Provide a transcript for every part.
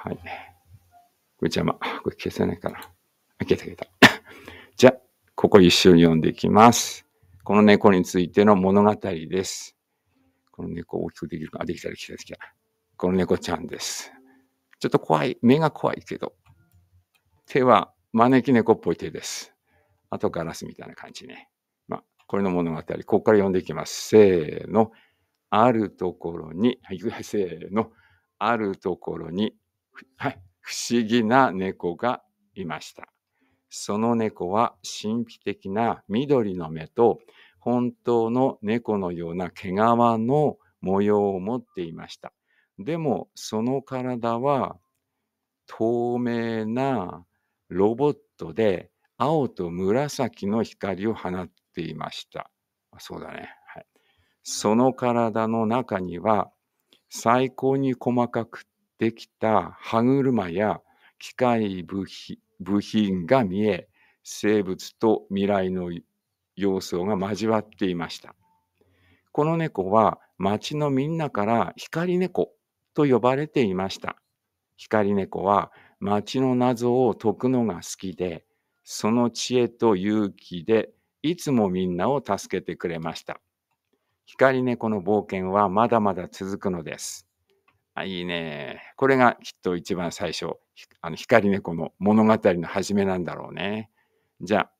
はい。これ邪魔。これ消せないかな。消えた消えた。じゃあ、ここ一緒に読んでいきます。この猫についての物語です。この猫大きくできるかあ、できたできたできた。この猫ちゃんです。ちょっと怖い。目が怖いけど。手は招き猫っぽい手です。あとガラスみたいな感じね。まあ、これの物語。ここから読んでいきます。せーの。あるところに、はい、せーの。あるところにはい、不思議な猫がいました。その猫は神秘的な緑の目と本当の猫のような毛皮の模様を持っていました。でもその体は透明なロボットで青と紫の光を放っていました。そうだね。はい、その体の中には最高に細かくできた歯車や機械部品が見え、生物と未来の様相が交わっていました。この猫は町のみんなから光猫と呼ばれていました。光猫は町の謎を解くのが好きで、その知恵と勇気でいつもみんなを助けてくれました。光猫の冒険はまだまだ続くのです。あ、いいね。これがきっと一番最初、あの光猫の物語の始めなんだろうね。じゃあ、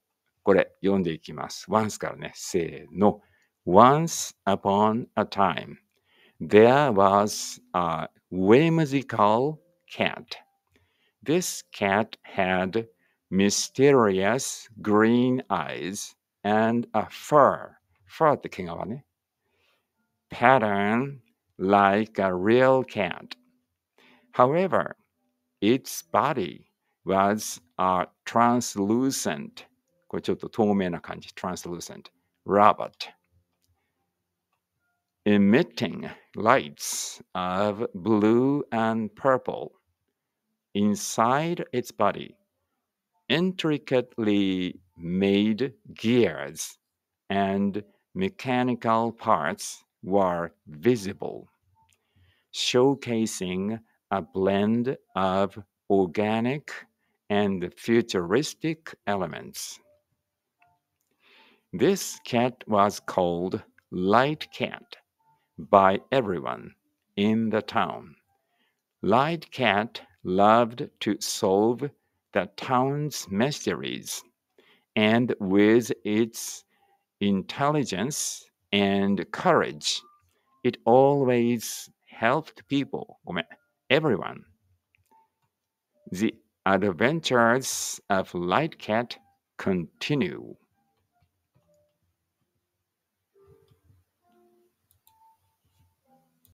これ読んでいきます。once からね、せーの。Once upon a time, there was a whimsical cat. This cat had mysterious green eyes and a fur. fur って毛皮ね。pattern like a real cat. However, its body was a uh, translucent, translucent robot, emitting lights of blue and purple inside its body, intricately made gears and mechanical parts were visible, showcasing a blend of organic and futuristic elements. This cat was called Light Cat by everyone in the town. Light Cat loved to solve the town's mysteries, and with its intelligence, and courage. It always helped people, everyone. The adventures of Light Cat continue.